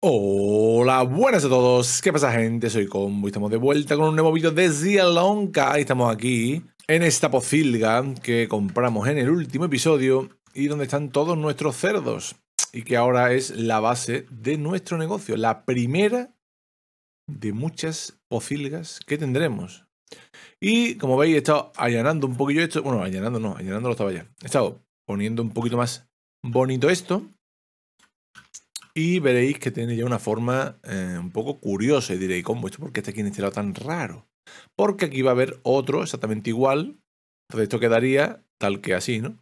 Hola, buenas a todos. ¿Qué pasa, gente? Soy Combo y estamos de vuelta con un nuevo vídeo de Zialonka. Y estamos aquí en esta pocilga que compramos en el último episodio y donde están todos nuestros cerdos. Y que ahora es la base de nuestro negocio. La primera de muchas pocilgas que tendremos. Y como veis, he estado allanando un poquillo esto. Bueno, allanando no, allanando lo estaba ya. He estado poniendo un poquito más bonito esto y veréis que tiene ya una forma eh, un poco curiosa y diréis, ¿cómo esto? ¿Por qué está aquí en este lado tan raro? Porque aquí va a haber otro exactamente igual. Entonces esto quedaría tal que así, ¿no?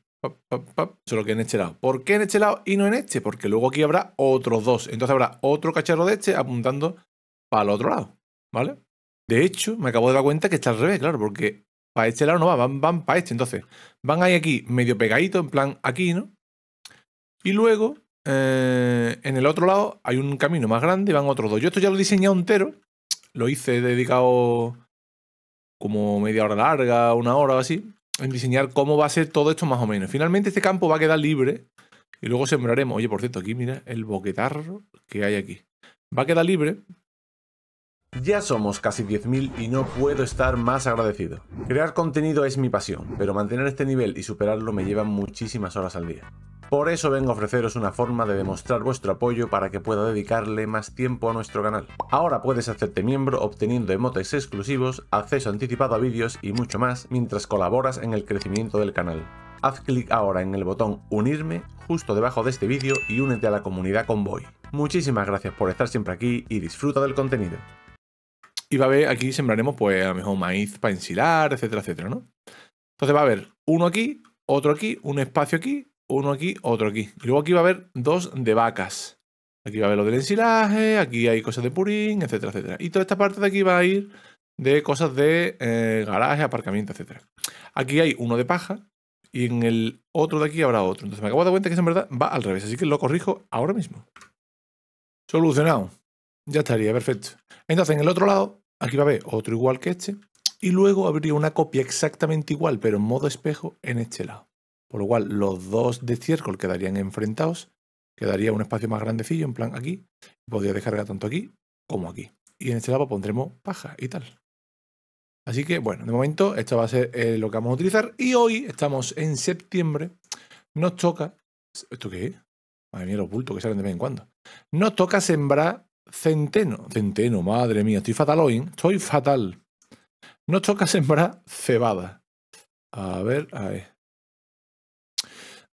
solo que en este lado. ¿Por qué en este lado y no en este? Porque luego aquí habrá otros dos. Entonces habrá otro cacharro de este apuntando para el otro lado, ¿vale? De hecho, me acabo de dar cuenta que está al revés, claro, porque para este lado no va, van, van para este. Entonces, van ahí aquí medio pegadito, en plan aquí, ¿no? Y luego eh, en el otro lado hay un camino más grande y van otros dos. Yo esto ya lo he diseñado entero. Lo hice dedicado como media hora larga, una hora o así, en diseñar cómo va a ser todo esto más o menos. Finalmente este campo va a quedar libre y luego sembraremos. Oye, por cierto, aquí mira el boquetarro que hay aquí. Va a quedar libre ya somos casi 10.000 y no puedo estar más agradecido. Crear contenido es mi pasión, pero mantener este nivel y superarlo me lleva muchísimas horas al día. Por eso vengo a ofreceros una forma de demostrar vuestro apoyo para que pueda dedicarle más tiempo a nuestro canal. Ahora puedes hacerte miembro obteniendo emotes exclusivos, acceso anticipado a vídeos y mucho más mientras colaboras en el crecimiento del canal. Haz clic ahora en el botón unirme justo debajo de este vídeo y únete a la comunidad Convoy. Muchísimas gracias por estar siempre aquí y disfruta del contenido. Y va a haber, aquí sembraremos, pues, a lo mejor maíz para ensilar, etcétera, etcétera, ¿no? Entonces va a haber uno aquí, otro aquí, un espacio aquí, uno aquí, otro aquí. luego aquí va a haber dos de vacas. Aquí va a haber lo del ensilaje, aquí hay cosas de purín, etcétera, etcétera. Y toda esta parte de aquí va a ir de cosas de eh, garaje, aparcamiento, etcétera. Aquí hay uno de paja y en el otro de aquí habrá otro. Entonces me acabo de dar cuenta que eso en verdad va al revés, así que lo corrijo ahora mismo. Solucionado. Ya estaría, perfecto. Entonces, en el otro lado, aquí va a haber otro igual que este. Y luego habría una copia exactamente igual, pero en modo espejo, en este lado. Por lo cual, los dos de círculo quedarían enfrentados. Quedaría un espacio más grandecillo, en plan aquí. Podría descargar tanto aquí como aquí. Y en este lado pondremos paja y tal. Así que, bueno, de momento esto va a ser eh, lo que vamos a utilizar. Y hoy estamos en septiembre. Nos toca... ¿Esto qué es? Madre mía, los bultos que salen de vez en cuando. Nos toca sembrar Centeno. Centeno, madre mía, estoy fatal hoy. ¿eh? Estoy fatal. no toca sembrar cebada. A ver, a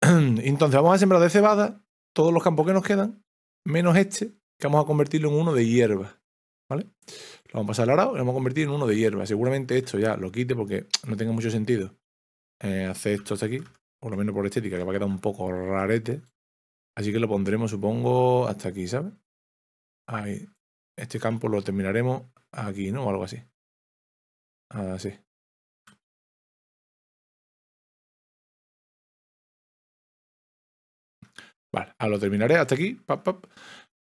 Entonces vamos a sembrar de cebada todos los campos que nos quedan, menos este, que vamos a convertirlo en uno de hierba. ¿Vale? Lo vamos a pasar al arado y lo vamos a convertir en uno de hierba. Seguramente esto ya lo quite porque no tenga mucho sentido eh, hacer esto hasta aquí, por lo menos por estética, que va a quedar un poco rarete. Así que lo pondremos, supongo, hasta aquí, ¿sabes? Ah, este campo lo terminaremos aquí, ¿no? O algo así. Así. Ah, vale, ahora lo terminaré hasta aquí.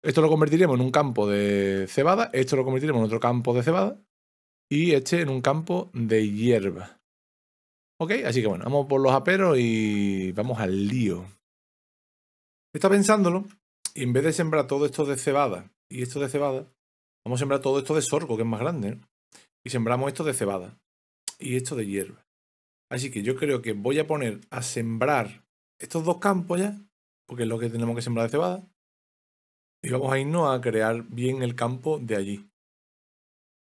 Esto lo convertiremos en un campo de cebada, esto lo convertiremos en otro campo de cebada y este en un campo de hierba. ¿Ok? Así que bueno, vamos por los aperos y vamos al lío. Está pensándolo en vez de sembrar todo esto de cebada y esto de cebada, vamos a sembrar todo esto de sorgo, que es más grande, y sembramos esto de cebada y esto de hierba. Así que yo creo que voy a poner a sembrar estos dos campos ya, porque es lo que tenemos que sembrar de cebada, y vamos a irnos a crear bien el campo de allí.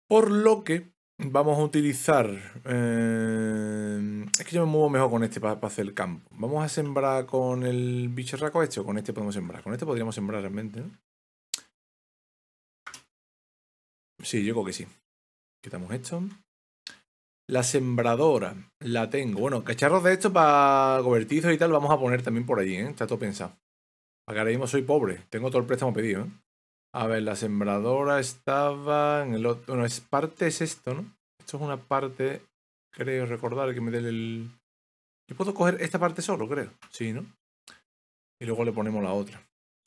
Por lo que vamos a utilizar... Eh, es que yo me muevo mejor con este para, hacer el campo. Vamos a sembrar con el bicharraco este o con este podemos sembrar. Con este podríamos sembrar realmente, Sí, yo creo que sí. Quitamos esto. La sembradora, la tengo. Bueno, cacharros de esto para cobertizos y tal vamos a poner también por allí, ¿eh? Está todo pensado. Para que ahora mismo soy pobre. Tengo todo el préstamo pedido, ¿eh? A ver, la sembradora estaba en el otro... Bueno, es parte es esto, ¿no? Esto es una parte, creo recordar, que me dé el... Yo puedo coger esta parte solo, creo. Sí, ¿no? Y luego le ponemos la otra.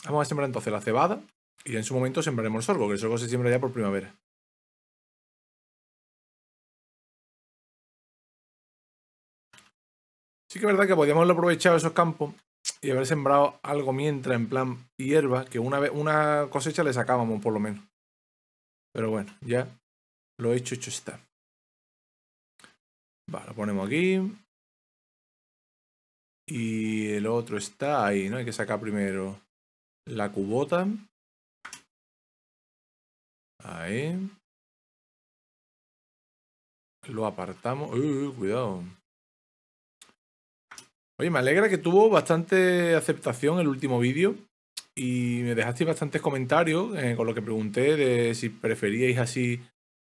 Vamos a sembrar entonces la cebada y en su momento sembraremos el sorgo, que el sorgo se siembra ya por primavera. Sí que es verdad que podíamos haber aprovechado esos campos y haber sembrado algo mientras, en plan hierba, que una, vez, una cosecha le sacábamos por lo menos. Pero bueno, ya lo he hecho, hecho está. Vale, lo ponemos aquí. Y el otro está ahí, ¿no? Hay que sacar primero la cubota. Ahí. Lo apartamos. uy, cuidado me alegra que tuvo bastante aceptación el último vídeo y me dejasteis bastantes comentarios eh, con lo que pregunté de si preferíais así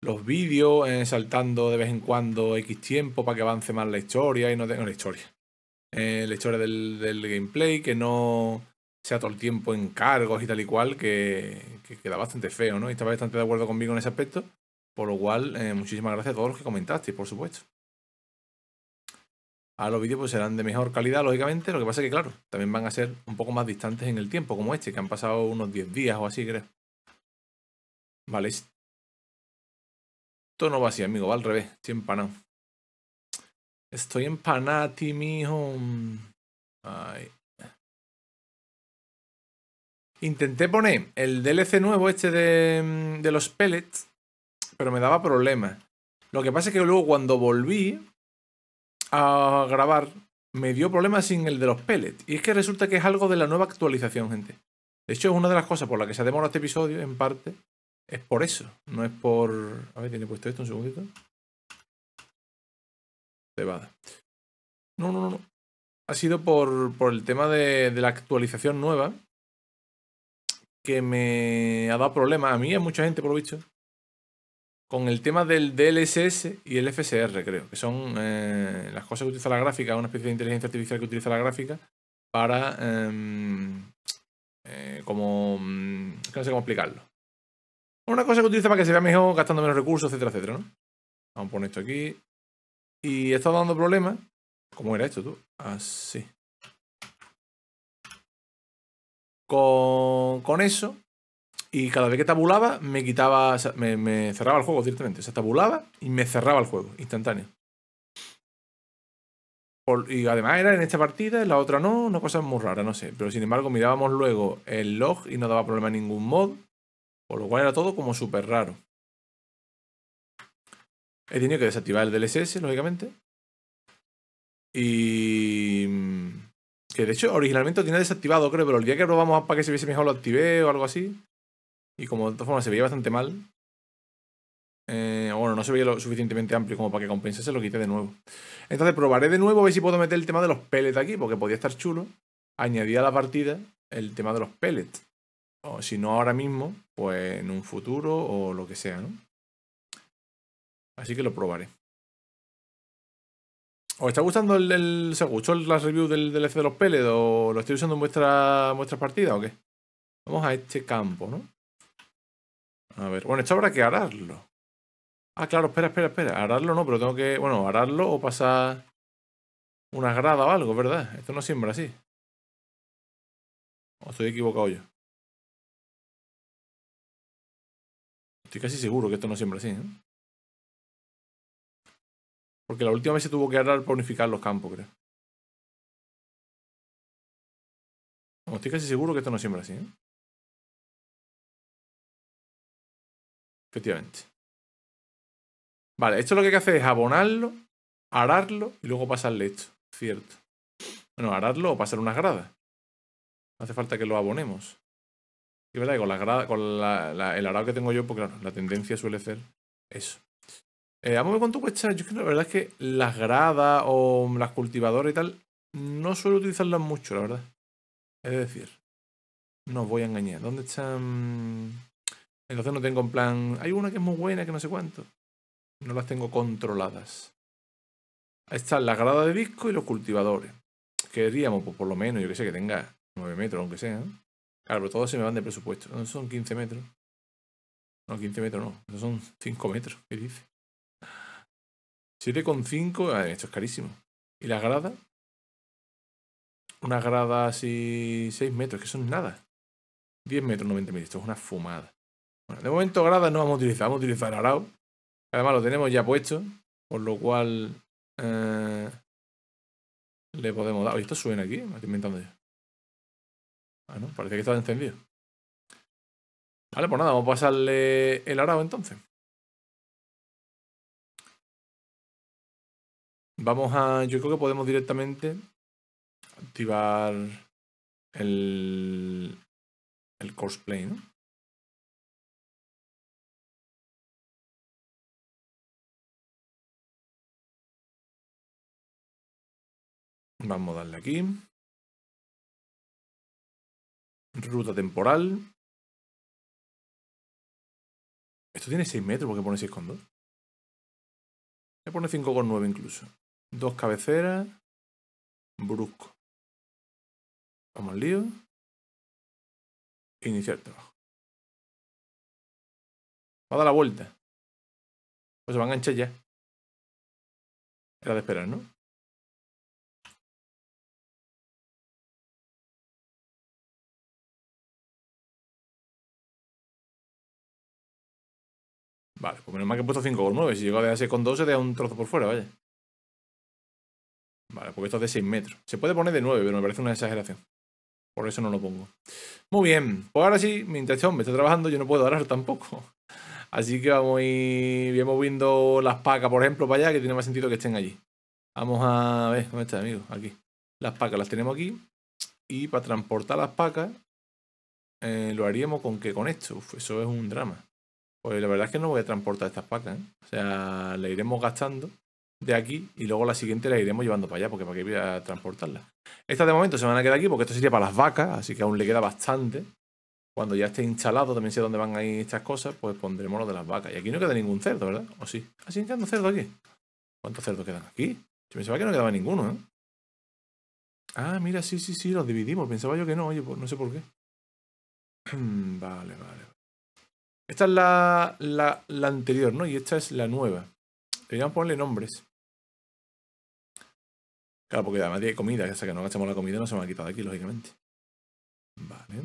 los vídeos, eh, saltando de vez en cuando X tiempo para que avance más la historia y no tenga la historia. Eh, la historia del, gameplay, que no sea todo el tiempo en cargos y tal y cual, que, queda bastante feo, ¿no? Y estaba bastante de acuerdo conmigo en ese aspecto. Por lo cual, muchísimas gracias a todos los que comentasteis, por supuesto. A los vídeos pues serán de mejor calidad, lógicamente. Lo que pasa es que, claro, también van a ser un poco más distantes en el tiempo, como este, que han pasado unos 10 días o así, creo. Vale, esto no va así, amigo, va al revés. Estoy empanado. Estoy empanati, mijo. Ay. Intenté poner el DLC nuevo este de, de los pellets, pero me daba problemas. Lo que pasa es que luego cuando volví, a grabar, me dio problemas sin el de los pellets. Y es que resulta que es algo de la nueva actualización, gente. De hecho, es una de las cosas por las que se ha demorado este episodio, en parte, es por eso. No es por... A ver, ¿tiene puesto esto un segundito? va No, no, no. Ha sido por, por el tema de, de la actualización nueva que me ha dado problemas a mí y a mucha gente, por lo visto con el tema del DLSS y el FSR, creo, que son eh, las cosas que utiliza la gráfica, una especie de inteligencia artificial que utiliza la gráfica para em, eh, como mm, no sé cómo explicarlo. Una cosa que utiliza para que se vea mejor gastando menos recursos, etcétera, etcétera, ¿no? Vamos a poner esto aquí. Y he estado dando problemas. ¿Cómo era esto tú? Así. Con, con eso y cada vez que tabulaba, me quitaba. Me, cerraba el juego directamente. se tabulaba y me cerraba el juego, instantáneo. y además era en esta partida, en la otra no, una cosa muy rara, no sé. Pero sin embargo, mirábamos luego el log y no daba problema en ningún mod. Por lo cual era todo como súper raro. He tenido que desactivar el DLSS, lógicamente. Y. Mm, que de hecho, originalmente lo tenía desactivado, creo, pero el día que probamos para que se viese mejor lo activé o algo así. Y como de todas formas se veía bastante mal, eh, bueno, no se veía lo suficientemente amplio como para que compensase, lo quité de nuevo. Entonces probaré de nuevo a ver si puedo meter el tema de los pellets aquí, porque podía estar chulo. añadir a la partida el tema de los pellets. O, si no ahora mismo, pues en un futuro o lo que sea, ¿no? Así que lo probaré. ¿Os está gustando el, el ¿Se gustó la review del DLC de los pellets o lo estoy usando en vuestra, vuestras partidas o qué? Vamos a este campo, ¿no? A ver, bueno, esto habrá que ararlo. Ah, claro, espera, espera, espera. Ararlo no, pero tengo que, bueno, ararlo o pasar una grada o algo, ¿verdad? Esto no siembra así. ¿O estoy equivocado yo? Estoy casi seguro que esto no siembra así, ¿eh? Porque la última vez se tuvo que arar para unificar los campos, creo. estoy casi seguro que esto no siembra así, ¿eh? Efectivamente. Vale, esto lo que hay que hacer es abonarlo, ararlo y luego pasarle esto. Cierto. Bueno, ararlo o pasar unas gradas. No hace falta que lo abonemos. Y verdad, con, la grada, con la, el arado que tengo yo, pues claro, la tendencia suele ser eso. Eh, vamos a ver cuánto cuesta. Yo creo que la verdad es que las gradas o las cultivadoras y tal, no suelo utilizarlas mucho, la verdad. Es decir, no os voy a engañar. ¿Dónde están...? Entonces no tengo en plan, hay una que es muy buena, que no sé cuánto. No las tengo controladas. Ahí están las gradas de disco y los cultivadores. Queríamos, pues por lo menos, yo que sé, que tenga 9 metros, aunque sea. Claro, pero todos se me van de presupuesto. No son 15 metros. No, 15 metros no. son 5 metros. ¿Qué dice? 7,5. Esto es carísimo. ¿Y las gradas? Una grada así 6 metros, que son nada. 10 metros, 90 mil. Esto es una fumada de momento gradas no vamos a utilizar, vamos a utilizar arao. Además lo tenemos ya puesto, por lo cual eh, le podemos dar... Oye, esto suena aquí, me estoy inventando yo. Ah, parece que está encendido. Vale, pues nada, vamos a pasarle el arao entonces. Vamos a... Yo creo que podemos directamente activar el, el cosplay, ¿no? Vamos a darle aquí. Ruta temporal. Esto tiene 6 metros, porque qué pone 6,2? Me pone 5,9 incluso. Dos cabeceras. Brusco. Vamos al lío. Iniciar trabajo. Va a dar la vuelta. Pues se va a enganchar ya. Era de esperar, ¿no? Vale, pues menos mal que he puesto 5 con 9. Si llego a dejarse con 12, se deja un trozo por fuera, vaya. Vale, porque esto es de 6 metros. Se puede poner de 9, pero me parece una exageración. Por eso no lo pongo. Muy bien, pues ahora sí, mi intención me está trabajando, yo no puedo arar tampoco. Así que vamos a ir moviendo las pacas, por ejemplo, para allá, que tiene más sentido que estén allí. Vamos a ver, cómo está, amigo? Aquí. Las pacas las tenemos aquí. Y para transportar las pacas, eh, lo haríamos con que con esto. eso es un drama. Pues la verdad es que no voy a transportar estas pacas, ¿eh? O sea, la iremos gastando de aquí y luego la siguiente la iremos llevando para allá, porque para qué voy a transportarla. Estas de momento se van a quedar aquí, porque esto sería para las vacas, así que aún le queda bastante. Cuando ya esté instalado, también sé dónde van a ir estas cosas, pues pondremos lo de las vacas. Y aquí no queda ningún cerdo, ¿verdad? ¿O sí? ¿Ah, hay cerdo cerdos aquí? ¿Cuántos cerdos quedan aquí? Se pensaba que no quedaba ninguno, ¿eh? Ah, mira, sí, sí, sí, los dividimos. Pensaba yo que no, oye, pues no sé por qué. vale, vale. Esta es la, la, la anterior, ¿no? Y esta es la nueva. Deberíamos ponerle nombres. Claro, porque además tiene comida, ya hasta que no gastemos la comida no se me ha quitado de aquí, lógicamente. Vale.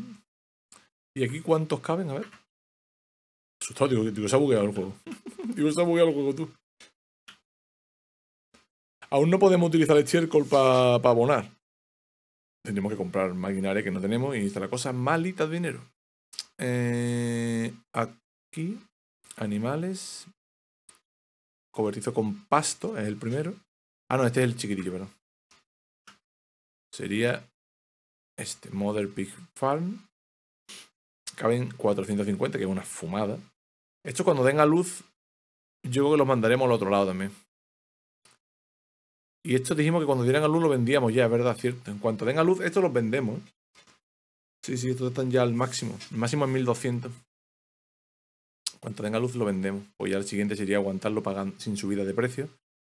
¿Y aquí cuántos caben? A ver. Asustado, digo, digo se ha bugueado el juego. digo, se ha bugueado el juego tú. Aún no podemos utilizar el cherco para abonar. Tenemos que comprar maquinaria que no tenemos y está la cosa malita de dinero. Eh, aquí, animales. Cobertizo con pasto, es el primero. Ah, no, este es el chiquitillo, pero Sería este, Mother Pig Farm. Caben 450, que es una fumada. Esto cuando den a luz, yo creo que los mandaremos al otro lado también. Y esto dijimos que cuando dieran a luz lo vendíamos ya, verdad, cierto. En cuanto den a luz, esto los vendemos. Sí, sí, están ya al máximo. El máximo es 1200. Cuanto tenga luz lo vendemos. O ya el siguiente sería aguantarlo pagando, sin subida de precio.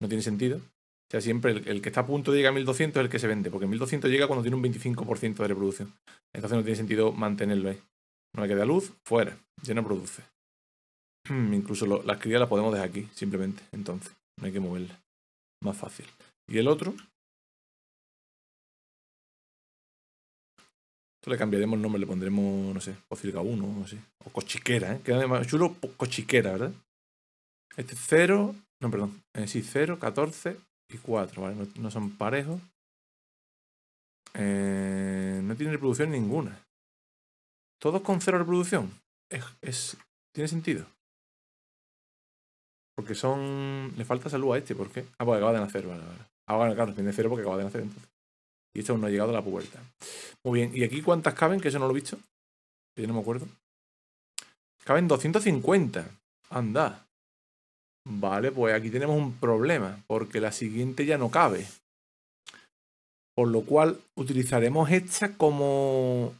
No tiene sentido. O sea, siempre el, que está a punto de llegar a 1200 es el que se vende. Porque 1200 llega cuando tiene un 25% de reproducción. Entonces no tiene sentido mantenerlo ahí. No le queda luz, fuera. Ya no produce. Hmm, incluso la las crías las podemos dejar aquí, simplemente. Entonces, no hay que moverlas. Más fácil. Y el otro, Esto le cambiaremos el nombre, le pondremos, no sé, Pocilga 1 o así. O Cochiquera, ¿eh? Queda más chulo Cochiquera, ¿verdad? Este 0, no, perdón. Eh, sí, 0, 14 y 4, ¿vale? No, son parejos. Eh, no tiene reproducción ninguna. Todos con 0 reproducción. tiene sentido. Porque son. Le falta salud a este, ¿por qué? Ah, porque acaba de nacer, vale, vale. Ah, bueno, claro, tiene 0 porque acaba de nacer entonces. Y este aún no ha llegado a la puerta. Muy bien, ¿y aquí cuántas caben? Que eso no lo he visto. no me acuerdo. Caben 250. Anda. Vale, pues aquí tenemos un problema, porque la siguiente ya no cabe. Por lo cual utilizaremos esta como,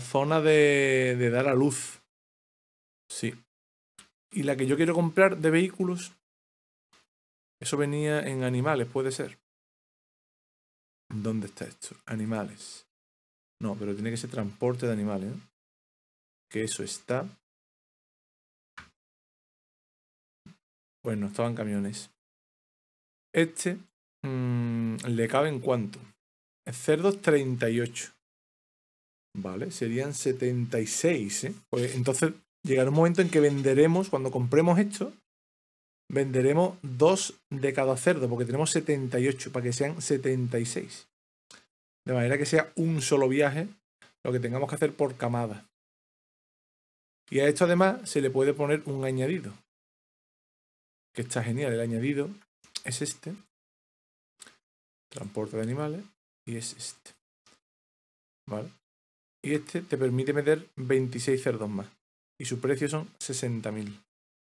zona de, de dar a luz. Sí. Y la que yo quiero comprar de vehículos, eso venía en animales, puede ser. ¿Dónde está esto? Animales. No, pero tiene que ser transporte de animales, Que eso está. Bueno, estaban camiones. Este mmm, le caben cuánto? Cerdos 38. Vale, serían 76, ¿eh? Pues entonces llegará un momento en que venderemos, cuando compremos esto, venderemos dos de cada cerdo, porque tenemos 78, para que sean 76. De manera que sea un solo viaje lo que tengamos que hacer por camada. Y a esto además se le puede poner un añadido. Que está genial. El añadido es este. Transporte de animales. Y es este. ¿Vale? Y este te permite meter 26 cerdos más. Y su precio son 60.000.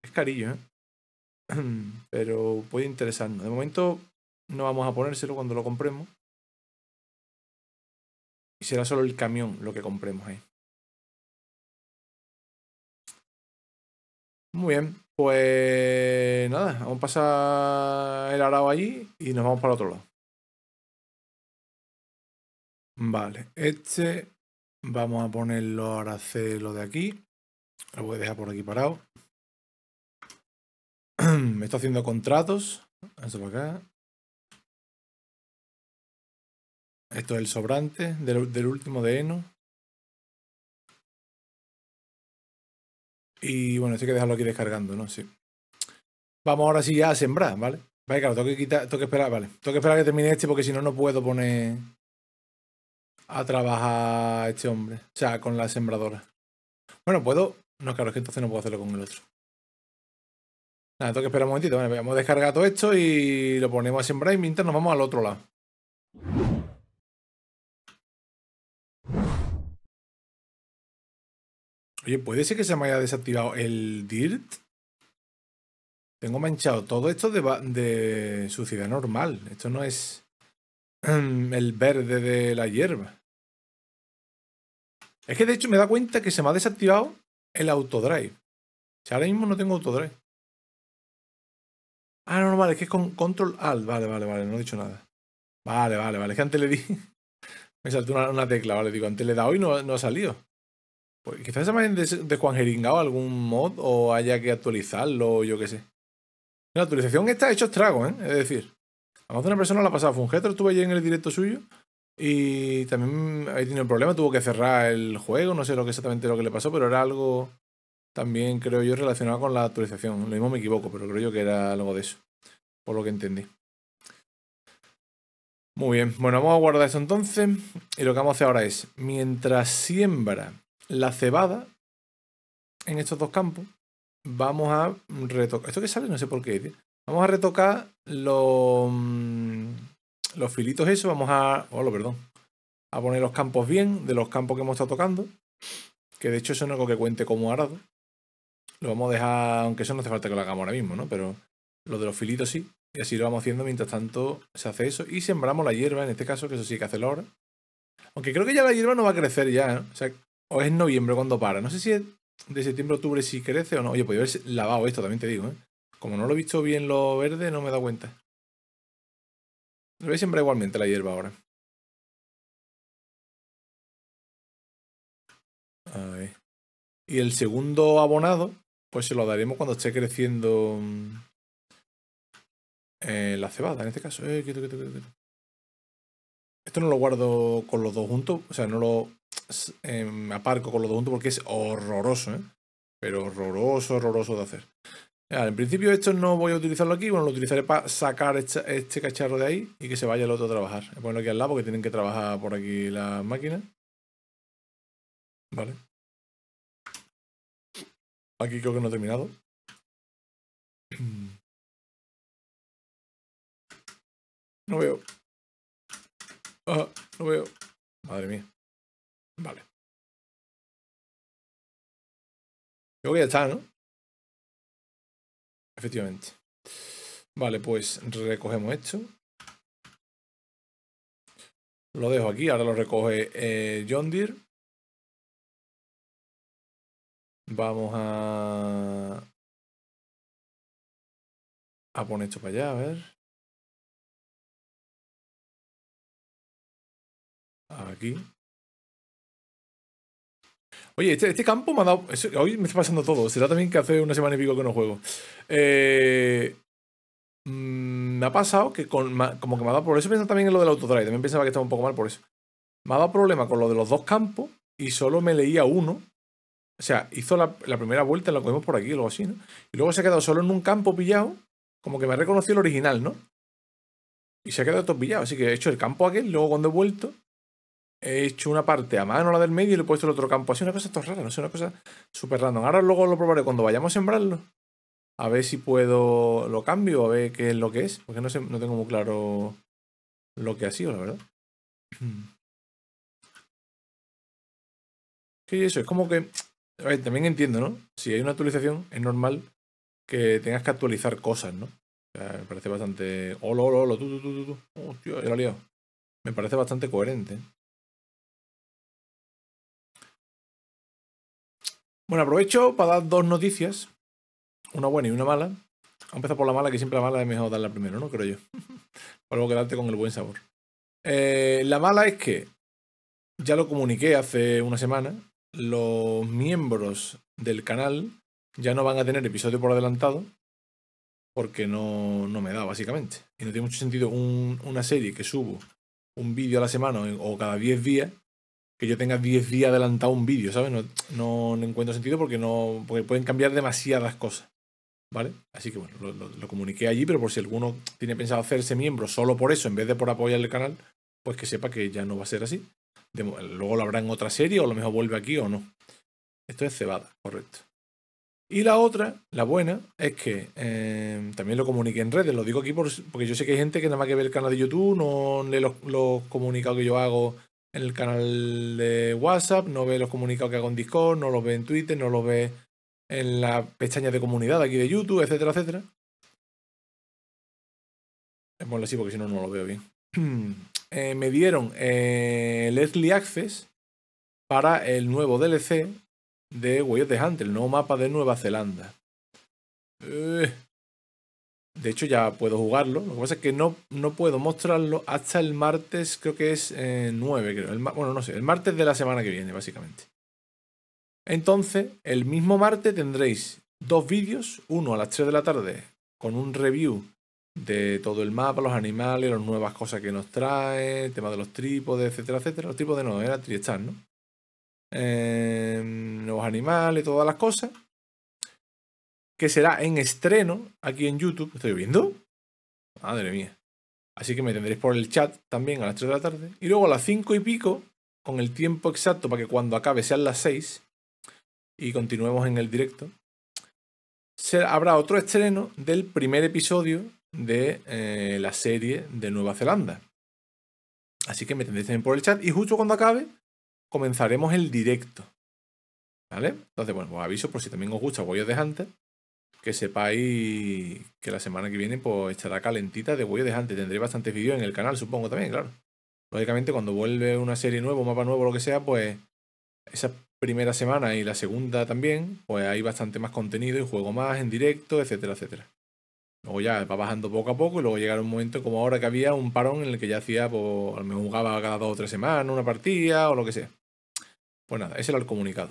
Es carillo, ¿eh? Pero puede interesarnos. De momento no vamos a ponérselo cuando lo compremos. Y será solo el camión lo que compremos ahí. Muy bien, pues nada, vamos a pasar el arado allí y nos vamos para el otro lado. Vale, este vamos a ponerlo ahora hacer lo de aquí. Lo voy a dejar por aquí parado. Me está haciendo contratos. Eso para acá. Esto es el sobrante del, último de heno. Y bueno, esto hay que dejarlo aquí descargando, ¿no? Sí. Vamos ahora sí ya a sembrar, ¿vale? Vale, claro, tengo que quitar, tengo que esperar, vale. Tengo que esperar que termine este porque si no, no puedo poner a trabajar este hombre. O sea, con la sembradora. Bueno, puedo. No, claro, es que entonces no puedo hacerlo con el otro. Nada, tengo que esperar un momentito. Bueno, vamos a descargar esto y lo ponemos a sembrar y mientras nos vamos al otro lado. Oye, ¿puede ser que se me haya desactivado el DIRT? Tengo manchado todo esto de, suciedad normal. Esto no es em, el verde de la hierba. Es que de hecho me da cuenta que se me ha desactivado el autodrive. O sea, ahora mismo no tengo autodrive. Ah, no, no, vale, es que es con control alt. Vale, vale, vale, no he dicho nada. Vale, vale, vale. Es que antes le di. me saltó una, tecla, vale. Digo, antes le he dado y no ha salido. Pues quizás se imagen de, de Juan Jeringao algún mod o haya que actualizarlo, yo qué sé. La actualización está hecho estrago, ¿eh? Es decir, a más de una persona la pasada. Fungetro estuve allí en el directo suyo y también ahí tiene el problema. Tuvo que cerrar el juego, no sé lo que exactamente lo que le pasó, pero era algo también, creo yo, relacionado con la actualización. Lo mismo me equivoco, pero creo yo que era algo de eso, por lo que entendí. Muy bien, bueno, vamos a guardar eso entonces. Y lo que vamos a hacer ahora es, mientras siembra la cebada en estos dos campos. Vamos a retocar. Esto que sale, no sé por qué. Vamos a retocar los, mm, los filitos eso. Vamos a. lo oh, perdón. A poner los campos bien de los campos que hemos estado tocando. Que de hecho eso no es algo que cuente como arado. Lo vamos a dejar, aunque eso no hace falta que lo hagamos ahora mismo, ¿no? Pero lo de los filitos sí. Y así lo vamos haciendo mientras tanto se hace eso. Y sembramos la hierba, en este caso, que eso sí hay que hacerlo ahora. Aunque creo que ya la hierba no va a crecer ya, ¿eh? O sea, o es en noviembre cuando para. No sé si es de septiembre octubre si crece o no. Oye, podría haber lavado esto, también te digo, ¿eh? Como no lo he visto bien lo verde, no me he dado cuenta. Lo voy a sembrar igualmente la hierba ahora. A Y el segundo abonado, pues se lo daremos cuando esté creciendo eh, la cebada, en este caso. Eh, Esto no lo guardo con los dos juntos, o sea, no lo Em, me aparco con los dos juntos porque es horroroso, ¿eh? Pero horroroso, horroroso de hacer. en principio esto no voy a utilizarlo aquí, bueno, lo utilizaré para sacar este, este cacharro de ahí y que se vaya el otro a trabajar. bueno aquí al lado porque tienen que trabajar por aquí la máquina. Vale. Aquí creo que no he terminado. No veo. Ah, no veo. Madre mía. Vale. Creo que ya está, ¿no? Efectivamente. Vale, pues recogemos esto. Lo dejo aquí, ahora lo recoge eh, John Deere. Vamos a... A poner esto para allá, a ver. Aquí. Oye, este, este, campo me ha dado. hoy me está pasando todo. Será también que hace una semana y pico que no juego. Eh, mm, me ha pasado que con, como que me ha dado. Por eso pensaba también en lo del autodrive. También pensaba que estaba un poco mal por eso. Me ha dado problema con lo de los dos campos y solo me leía uno. O sea, hizo la, primera vuelta y lo cogimos por aquí, algo así, ¿no? Y luego se ha quedado solo en un campo pillado. Como que me ha reconocido el original, ¿no? Y se ha quedado todo pillado. Así que he hecho el campo aquel, luego cuando he vuelto, he hecho una parte a mano, la del medio, y le he puesto el otro campo. Así una cosa esto rara, no sé, una cosa súper random. Ahora luego lo probaré cuando vayamos a sembrarlo. A ver si puedo. Lo cambio, a ver qué es lo que es. Porque no sé, no tengo muy claro lo que ha sido, la verdad. sí eso? Es como que. también entiendo, ¿no? Si hay una actualización, es normal que tengas que actualizar cosas, ¿no? me parece bastante. holo, holo! hola, tú, tú, tú, tú. Hostia, he liado. Me parece bastante coherente. Bueno, aprovecho para dar dos noticias, una buena y una mala. A empezar por la mala, que siempre la mala es mejor darla primero, ¿no? Creo yo. para luego quedarte con el buen sabor. Eh, la mala es que, ya lo comuniqué hace una semana, los miembros del canal ya no van a tener episodio por adelantado, porque no, no me da, básicamente. Y no tiene mucho sentido una serie que subo un vídeo a la semana o cada 10 días que yo tenga 10 días adelantado un vídeo, ¿sabes? No, encuentro sentido porque no pueden cambiar demasiadas cosas, ¿vale? Así que bueno, lo, comuniqué allí, pero por si alguno tiene pensado hacerse miembro solo por eso, en vez de por apoyar el canal, pues que sepa que ya no va a ser así. luego lo habrá en otra serie o a lo mejor vuelve aquí o no. Esto es cebada, correcto. Y la otra, la buena, es que eh, también lo comuniqué en redes, lo digo aquí porque yo sé que hay gente que nada más que ve el canal de YouTube, no lee los comunicados que yo hago el canal de WhatsApp, no ve los comunicados que hago en Discord, no los ve en Twitter, no los ve en la pestaña de comunidad aquí de YouTube, etcétera, etcétera. bueno así porque si no, no lo veo bien. Eh, me dieron eh, Leslie Access para el nuevo DLC de Way of the Hunter, el nuevo mapa de Nueva Zelanda. Eh, de hecho, ya puedo jugarlo. Lo que pasa es que no, puedo mostrarlo hasta el martes, creo que es eh, 9, creo. bueno, no sé, el martes de la semana que viene, básicamente. Entonces, el mismo martes tendréis dos vídeos, uno a las 3 de la tarde con un review de todo el mapa, los animales, las nuevas cosas que nos trae, el tema de los trípodes, etcétera, etcétera. Los trípodes no, era Triestar, ¿no? Em, nuevos animales, todas las cosas que será en estreno aquí en YouTube. ¿Estoy viendo? Madre mía. Así que me tendréis por el chat también a las 3 de la tarde. Y luego a las 5 y pico, con el tiempo exacto para que cuando acabe sean las 6 y continuemos en el directo, habrá otro estreno del primer episodio de eh, la serie de Nueva Zelanda. Así que me tendréis también por el chat y justo cuando acabe comenzaremos el directo. ¿Vale? Entonces, bueno, os aviso por si también os gusta, voy pues de antes que sepáis que la semana que viene pues estará calentita de de antes Tendré bastantes vídeos en el canal, supongo también, claro. Lógicamente, cuando vuelve una serie nueva, un mapa nuevo, lo que sea, pues esa primera semana y la segunda también, pues hay bastante más contenido y juego más en directo, etcétera, etcétera. Luego ya va bajando poco a poco y luego llegará un momento como ahora que había un parón en el que ya hacía, pues a lo jugaba cada dos o tres semanas una partida o lo que sea. Pues nada, ese era el comunicado.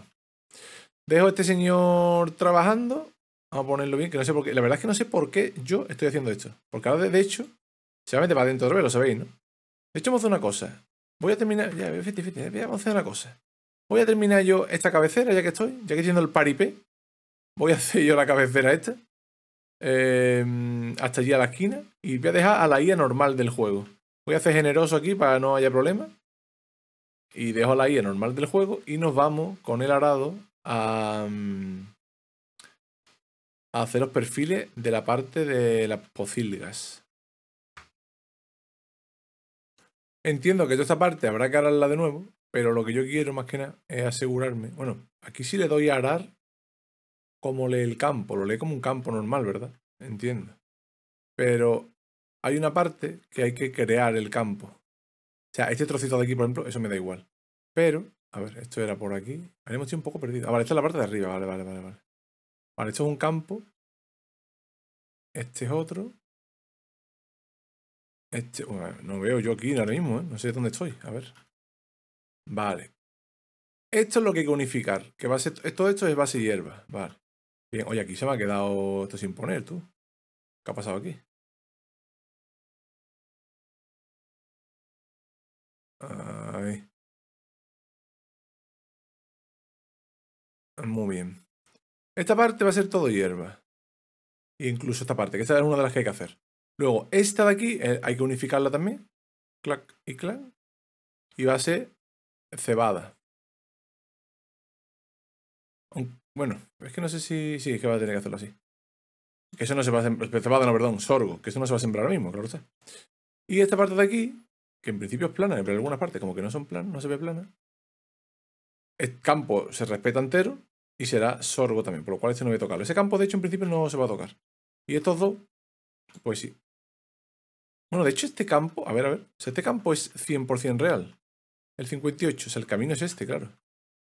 Dejo a este señor trabajando Vamos a ponerlo bien, que no sé por qué. La verdad es que no sé por qué yo estoy haciendo esto. Porque ahora, de hecho, se va a meter para dentro otra vez, lo sabéis, ¿no? De hecho, vamos a hacer una cosa. Voy a terminar. Ya, fíjate, fíjate, voy a hacer una cosa. Voy a terminar yo esta cabecera, ya que estoy, ya que estoy el paripé. Voy a hacer yo la cabecera esta. Eh, hasta allí a la esquina. Y voy a dejar a la IA normal del juego. Voy a hacer generoso aquí para no haya problema. Y dejo a la IA normal del juego. Y nos vamos con el arado a. Mm, a hacer los perfiles de la parte de las pocilgas. Entiendo que toda esta parte habrá que ararla de nuevo, pero lo que yo quiero más que nada es asegurarme. Bueno, aquí sí le doy a arar como lee el campo, lo lee como un campo normal, ¿verdad? Entiendo. Pero hay una parte que hay que crear el campo. O sea, este trocito de aquí, por ejemplo, eso me da igual. Pero, a ver, esto era por aquí. hemos sido un poco perdido. Ah, vale, esta es la parte de arriba, vale, vale, vale, vale. Vale, esto es un campo. Este es otro. Este, no veo yo aquí ahora mismo, ¿eh? no sé dónde estoy. A ver. Vale. Esto es lo que hay que unificar. Que va a ser, todo esto es base y hierba. Vale. Bien, oye, aquí se me ha quedado esto sin poner, tú. ¿Qué ha pasado aquí? Ay. Muy bien. Esta parte va a ser todo hierba. Incluso esta parte, que esta es una de las que hay que hacer. Luego, esta de aquí eh, hay que unificarla también. Clac y clac. Y va a ser cebada. Bueno, es que no sé si... Sí, es que va a tener que hacerlo así. Que eso no se va a sembrar... Eh, cebada, no, perdón, sorgo. Que eso no se va a sembrar ahora mismo, claro está. Y esta parte de aquí, que en principio es plana, pero en algunas partes como que no son planas, no se ve plana. El campo se respeta entero y será sorgo también, por lo cual este no voy a tocarlo. Ese campo, de hecho, en principio no se va a tocar. Y estos dos, pues sí. Bueno, de hecho, este campo, a ver, a ver, este campo es 100% real. El 58, o sea, el camino es este, claro.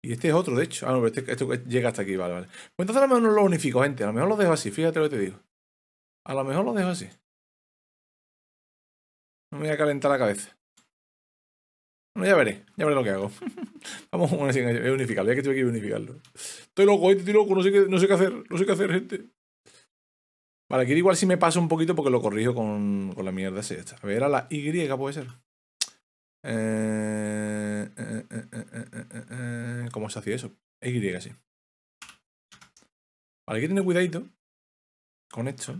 Y este es otro, de hecho. Ah, no, pero este, este, llega hasta aquí, vale, vale. Pues entonces a lo mejor no lo unifico, gente. A lo mejor lo dejo así, fíjate lo que te digo. A lo mejor lo dejo así. No me voy a calentar la cabeza. Bueno, ya veré, ya veré lo que hago. Vamos a unificarlo, ya que tuve que unificarlo. Estoy loco, estoy loco, no sé, qué, no sé qué hacer, no sé qué hacer, gente. Vale, aquí igual si me paso un poquito porque lo corrijo con, con la mierda A ver, era la Y puede ser. Eh, eh, eh, eh, eh ¿Cómo se hacía eso? Y, sí. Vale, hay que tener cuidadito con esto.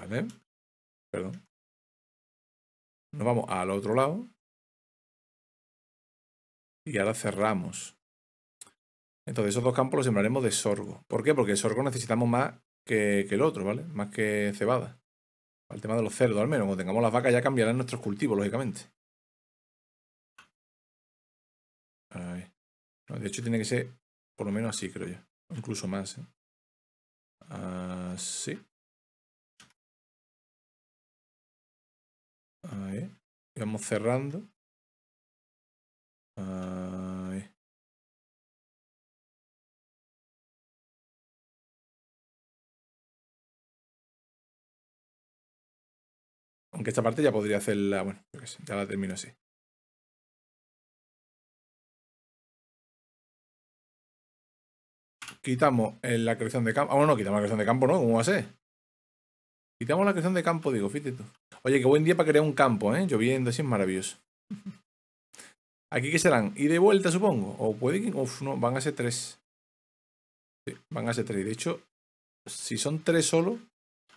Vale. Perdón. Nos vamos al otro lado. Y ahora cerramos. Entonces esos dos campos los sembraremos de sorgo. ¿Por qué? Porque el sorgo necesitamos más que, el otro, ¿vale? Más que cebada. Al el tema de los cerdos, al menos. Cuando tengamos las vacas ya cambiarán nuestros cultivos, lógicamente. de hecho tiene que ser por lo menos así, creo yo. Incluso más, ¿eh? Ah sí. Ahí. Vamos cerrando. Ahí. Aunque esta parte ya podría hacerla... Bueno, ya la termino así. quitamos eh, la creación de campo. Ah, bueno, no, quitamos la creación de campo, ¿no? ¿Cómo va a ser? Quitamos la creación de campo, digo, fíjate tú. Oye, qué buen día para crear un campo, ¿eh? Lloviendo, así es maravilloso. ¿Aquí qué serán? ¿Y de vuelta, supongo? ¿O puede que...? Uf, no, van a ser tres. van a ser tres. De hecho, si son tres solo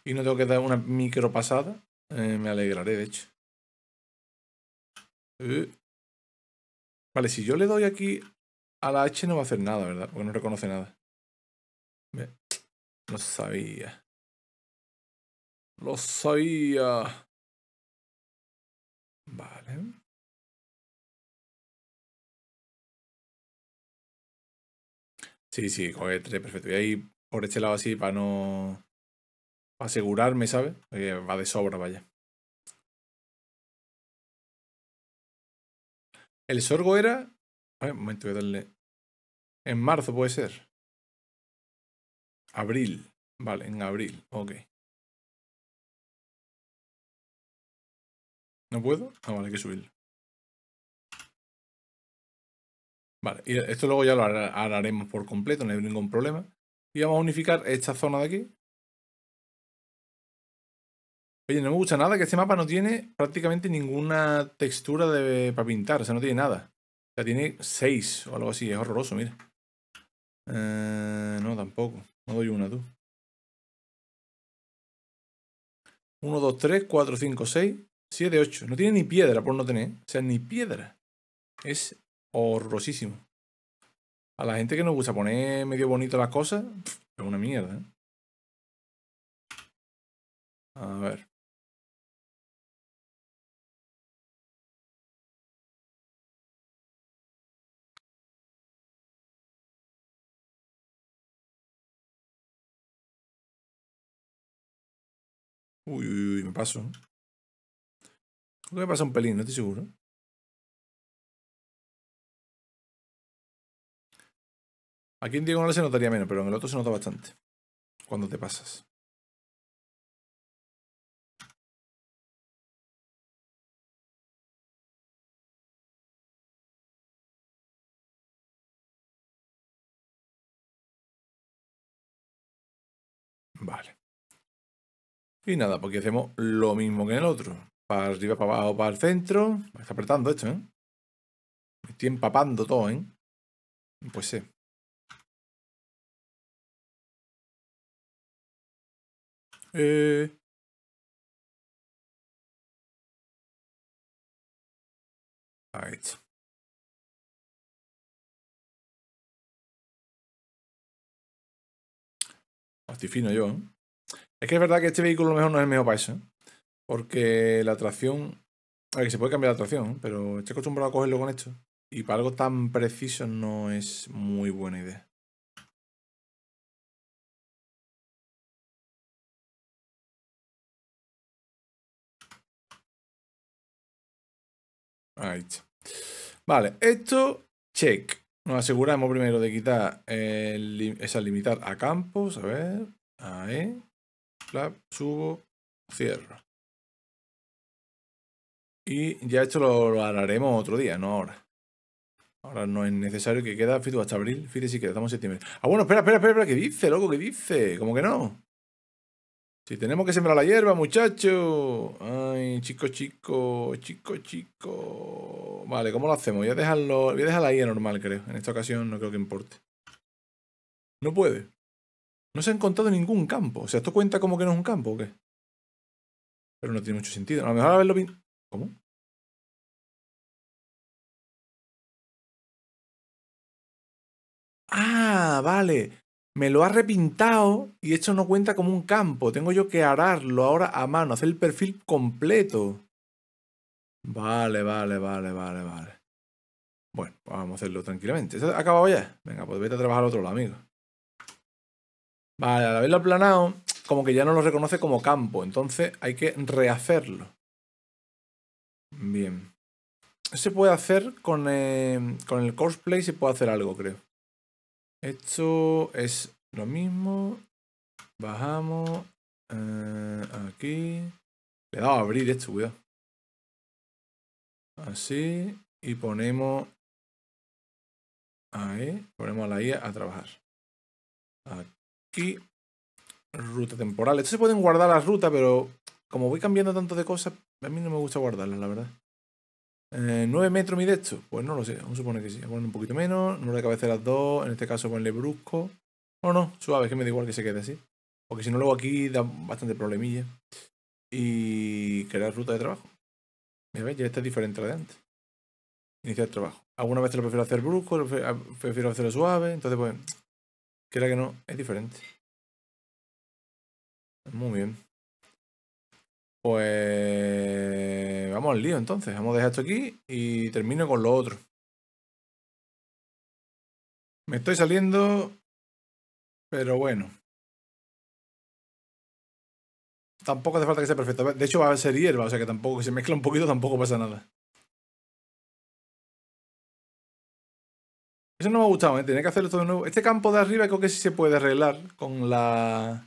y no tengo que dar una micro pasada, eh, me alegraré, de hecho. Eh. Vale, si yo le doy aquí a la H no va a hacer nada, ¿verdad? Porque no reconoce nada. Lo sabía. Lo sabía. Vale. Sí, sí, coge tres, perfecto. Y ahí por este lado así para no asegurarme, ¿sabes? va de sobra, vaya. El sorgo era... A ver, un momento, voy a darle... En marzo puede ser. Abril. Vale, en abril. Ok. ¿No puedo? Ah, vale, hay que subir Vale, y esto luego ya lo haremos por completo, no hay ningún problema. Y vamos a unificar esta zona de aquí. Oye, no me gusta nada que este mapa no tiene prácticamente ninguna textura para pintar, o sea, no tiene nada. O sea, tiene 6 o algo así, es horroroso, mira. Eh, no, tampoco. No doy una, tú. 1, 2, 3, 4, 5, 6, 7, 8. No tiene ni piedra por no tener. O sea, ni piedra. Es horrorosísimo. A la gente que nos gusta poner medio bonito las cosas, es una mierda. ¿eh? A ver. Uy, uy, uy, me paso. Creo que me pasa un pelín, no estoy seguro. Aquí en diagonal se notaría menos, pero en el otro se nota bastante. Cuando te pasas. Y nada, porque hacemos lo mismo que en el otro. Para arriba, para abajo, para el centro. Me está apretando esto, ¿eh? Me estoy empapando todo, ¿eh? Pues sí. Eh... Ahí está. Estoy fino yo, ¿eh? Es que es verdad que este vehículo lo mejor no es el mejor para eso, porque la tracción... A ver, que se puede cambiar la tracción, pero estoy acostumbrado a cogerlo con esto. Y para algo tan preciso no es muy buena idea. Ahí está. Vale, esto, check. Nos aseguramos primero de quitar, esa limitar a campos, a ver, ahí. E subo, cierro. Y ya esto lo, haremos otro día, no ahora. Ahora no es necesario que queda hasta abril. Fíjese si quedamos estamos en septiembre. Ah, bueno, espera, espera, espera, espera. ¿Qué dice, loco? ¿Qué dice? ¿Cómo que no? Si tenemos que sembrar la hierba, muchacho. Ay, chico, chico, chico, chico. Vale, ¿cómo lo hacemos? Voy a dejarlo. Voy a dejarla ahí normal, creo. En esta ocasión no creo que importe. No puede. No se ha encontrado ningún campo. O sea, ¿esto cuenta como que no es un campo o qué? Pero no tiene mucho sentido. A lo mejor haberlo... ¿Cómo? Ah, vale. Me lo ha repintado y esto no cuenta como un campo. Tengo yo que ararlo ahora a mano, hacer el perfil completo. Vale, vale, vale, vale, vale. Bueno, vamos a hacerlo tranquilamente. ha acabado ya? Venga, pues vete a trabajar otro lado, amigo. Vale, al haberlo aplanado, como que ya no lo reconoce como campo, entonces hay que rehacerlo. Bien. Se puede hacer con, eh, el cosplay, se puede hacer algo, creo. Esto es lo mismo. Bajamos. Eh, aquí. Le he dado a abrir esto, cuidado. Así. Y ponemos... Ahí. Ponemos la IA a trabajar. Aquí. Y ruta temporal. Esto se pueden guardar las rutas, pero como voy cambiando tanto de cosas, a mí no me gusta guardarlas, la verdad. Eh, ¿9 metros mide esto? Pues no lo sé, vamos a suponer que sí. un poquito menos, no de cabeceras 2, en este caso ponle brusco. O no, suave, que me da igual que se quede así. Porque si no, luego aquí da bastante problemilla. Y crear ruta de trabajo. Mira, veis, ya está diferente a la de antes. Iniciar el trabajo. alguna vez lo prefiero hacer brusco, prefiero hacerlo suave. Entonces, pues, la que no, es diferente. Muy bien. Pues vamos al lío entonces. Vamos a dejar esto aquí y termino con lo otro. Me estoy saliendo, pero bueno. Tampoco hace falta que sea perfecto. De hecho va a ser hierba, o sea que tampoco, si se mezcla un poquito tampoco pasa nada. Eso no me ha gustado, ¿eh? Tenía que hacerlo todo de nuevo. Este campo de arriba creo que sí se puede arreglar con la...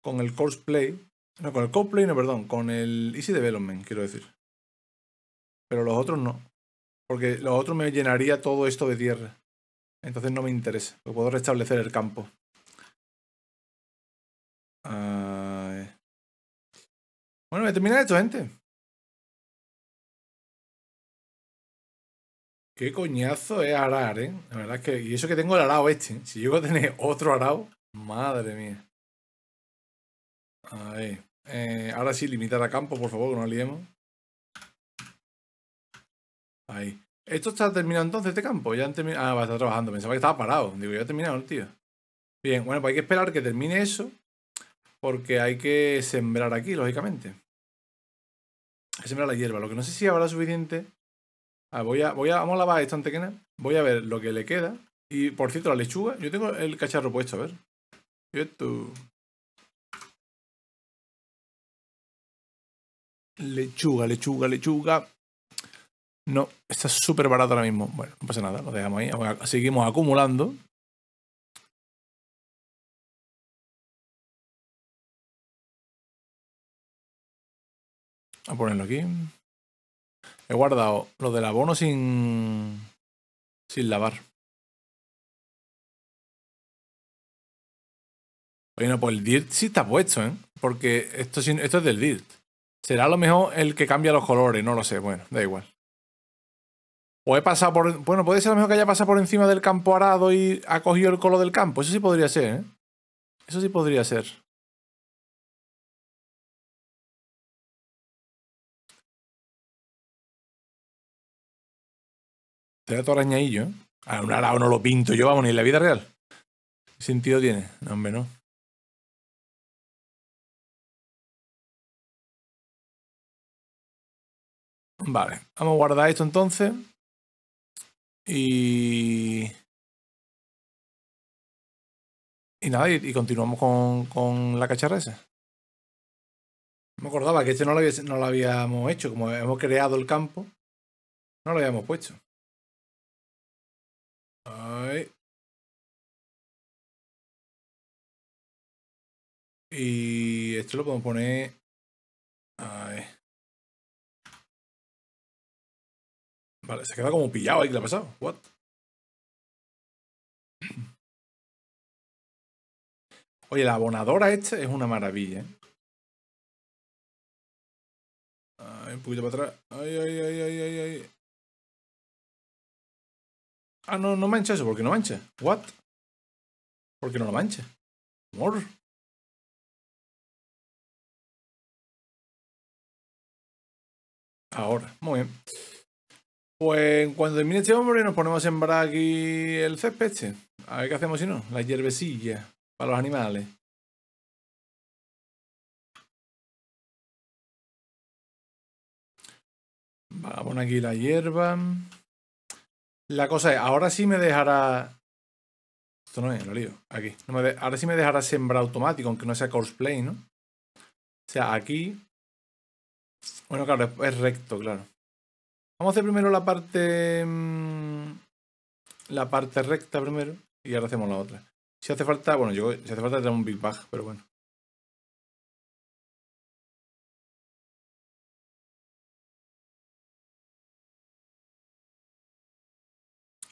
Con el cosplay. No, con el cosplay no, perdón. Con el Easy Development, quiero decir. Pero los otros no. Porque los otros me llenaría todo esto de tierra. Entonces no me interesa. Lo puedo restablecer el campo. Ah, eh. Bueno, me termina esto, gente. Qué coñazo es arar, ¿eh? La verdad que. Y eso que tengo el arao este. Si llego a tener otro arao, madre mía. Ahí. Eh, ahora sí, limitar a campo, por favor, que no liemos. Ahí. ¿Esto está terminado entonces, este campo? Ya han Ah, va, a estar trabajando. Pensaba que estaba parado. Digo, ya ha terminado, el tío. Bien, bueno, pues hay que esperar que termine eso. Porque hay que sembrar aquí, lógicamente. Hay que sembrar la hierba. Lo que no sé si habrá suficiente Ah, voy a, voy a, vamos a lavar esta antequena. Voy a ver lo que le queda. Y por cierto, la lechuga. Yo tengo el cacharro puesto, a ver. Lechuga, lechuga, lechuga. No, está súper barato ahora mismo. Bueno, no pasa nada, lo dejamos ahí. Seguimos acumulando. A ponerlo aquí. He guardado lo del abono sin, sin lavar. Bueno, pues el DIRT sí está puesto, ¿eh? Porque esto, esto es del DIRT. Será lo mejor el que cambia los colores, no lo sé. Bueno, da igual. O he pasado por. Bueno, puede ser lo mejor que haya pasado por encima del campo arado y ha cogido el color del campo. Eso sí podría ser, ¿eh? Eso sí podría ser. a todo arañadillo, A un lado no lo pinto yo, vamos, ni en la vida real. sentido tiene? No, hombre, no. Vale, vamos a guardar esto entonces. Y... Y nada, y, continuamos con, la cacharra esa. Me acordaba que este no lo habíamos hecho, como hemos creado el campo, no lo habíamos puesto. Y esto lo podemos poner... Vale, se queda como pillado ahí que le ha pasado. What? Oye, la abonadora esta es una maravilla, ¿eh? Ay, un poquito para atrás. Ay, ay, ay, ay, ay, Ah, no, no mancha eso. ¿Por qué no mancha? What? ¿Por qué no lo mancha? Amor. Ahora, muy bien. Pues cuando termine este hombre nos ponemos a sembrar aquí el césped A ver qué hacemos si no. La hierbecilla para los animales. Vamos a poner aquí la hierba. La cosa es, ahora sí me dejará... Esto no es, el lío. Aquí. Ahora sí me dejará sembrar automático, aunque no sea cosplay, ¿no? O sea, aquí bueno, claro, es, recto, claro. Vamos a hacer primero la parte... Mm, la parte recta primero y ahora hacemos la otra. Si hace falta, bueno, yo, si hace falta tener un Big Bang, pero bueno.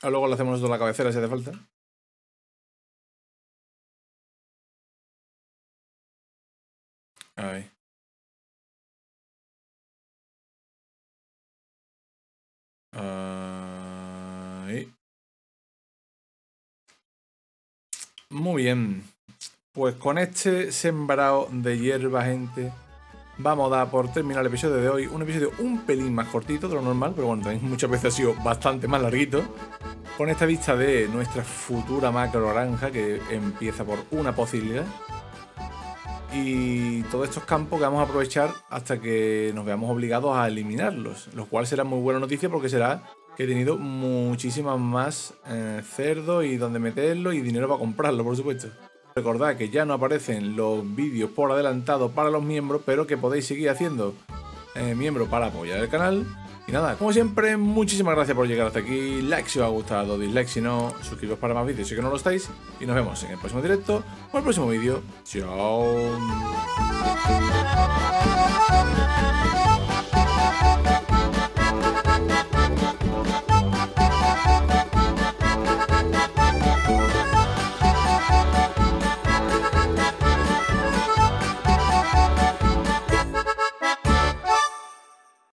luego le hacemos nosotros la cabecera si hace falta. Muy bien. Pues con este sembrado de hierba, gente, vamos a dar por terminar el episodio de hoy. Un episodio un pelín más cortito de lo normal, pero bueno, también muchas veces ha sido bastante más larguito. Con esta vista de nuestra futura macro naranja que empieza por una posibilidad. Y todos estos campos que vamos a aprovechar hasta que nos veamos obligados a eliminarlos. Lo cual será muy buena noticia porque será he tenido muchísimas más eh, cerdo y donde meterlo y dinero para comprarlo, por supuesto. Recordad que ya no aparecen los vídeos por adelantado para los miembros, pero que podéis seguir haciendo eh, miembro para apoyar el canal. Y nada, como siempre, muchísimas gracias por llegar hasta aquí. Like si os ha gustado, dislike si no, suscribiros para más vídeos si que no lo estáis. Y nos vemos en el próximo directo o el próximo vídeo. Chao.